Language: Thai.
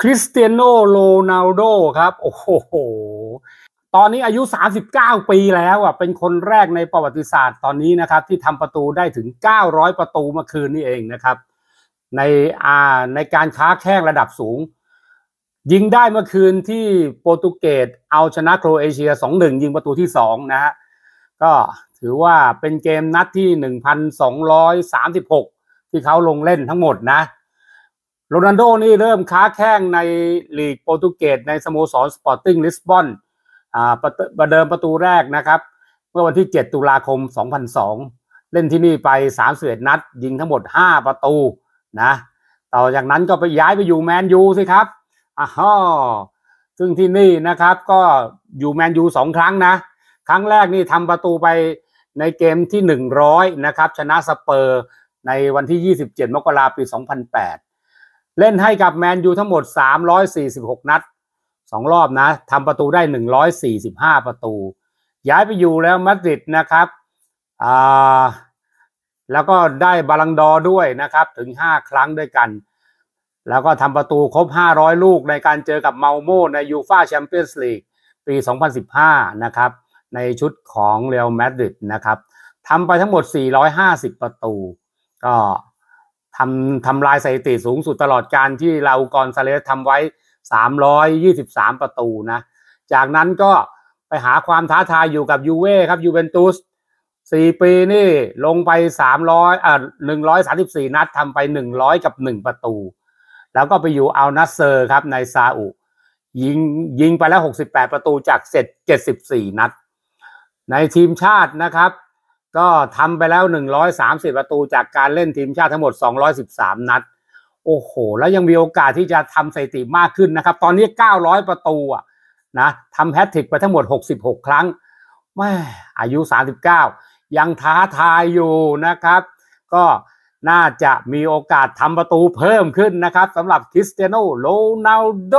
คริสเตียโนโรนัลโดครับโอ้โหตอนนี้อายุ 39 ปีแล้วอ่ะเป็นคนแรกในประวัติศาสตร์ตอนนี้นะครับ ที่ทำประตูได้ถึง 900 ประตูเมื่อคืนนี่เองนะครับ ในอ่าในการค้าแข่งระดับสูง ยิงได้เมื่อคืนที่โปรตุเกสเอาชนะโครเอเชีย2-1 ยิงประตูที่2นะฮะก็ถือว่าเป็นเกมนัดที่ 1,236 ที่เขาลงเล่นทั้งหมดนะโรนัลโดนี่เริ่มค้าแข้งในลีกโปรตุเกสในสโมสรสปอร์ติ้งลิสบอนอ่าประเดิมประตูแรกนะครับเมื่อวันที่ 7 ตุลาคม 2002 เล่นที่นี่ไป3ดนัด ยิงทั้งหมด 5 ประตูนะต่อจากนั้นก็ไปย้ายไปอยู่แมนยูสิครับอ้าวซึ่งที่นี่นะครับก็อยู่แมนยูสองครั้งนะ ครั้งแรกนี่ทำประตูไปในเกมที่ 100นะครับชนะสเปอร์ในวันที่ 27 มกราปี2008เล่นให้กับแมนยูทั้งหมด 346 นัด 2 รอบนะ ทำประตูได้ 145 ประตู ย้ายไปอยู่แล้วมาดริดนะครับอ่าแล้วก็ได้บาลังดอด้วยนะครับ ถึง 5 ครั้งด้วยกัน แล้วก็ทำประตูครบ 500 ลูกในการเจอกับเมาโมในยูฟาแชมเปี้ยนส์ลีกปี 2015นะครับ ในชุดของเรอัลมาดริดนะครับ ทำไปทั้งหมด 450 ประตูก็ทำทำลายสถิติสูงสุดตลอดการที่เรากอนซาเลสทำไว้ 323 ประตูนะ จากนั้นก็ไปหาความท้าทายอยู่กับยูเว่ครับยูเวนตุสสี่ปีนี่ลงไปสามร้อยเอ่อหนึ่งร้อยสาสิบสี่นัดทำไปหนึ่งร้อยกับหนึ่งประตู แล้วก็ไปอยู่อัลนัสเซอร์ ครับในซาอุ ยิงยิงไปแล้วหกสิบแปดประตูจากเสร็จเจ็ดสิบสี่นัด ในทีมชาตินะครับก็ทำไปแล้ว 130 ประตูจากการเล่นทีมชาติทั้งหมด 213 นัด โอ้โห แล้วยังมีโอกาสที่จะทำสถิติมากขึ้นนะครับ ตอนนี้ 900 ประตูอ่ะนะทำแฮตทริกไปทั้งหมด 66 ครั้งแม่อายุ 39 ยังท้าทายอยู่นะครับ ก็น่าจะมีโอกาสทำประตูเพิ่มขึ้นนะครับสำหรับคริสเตียโนโรนัลโด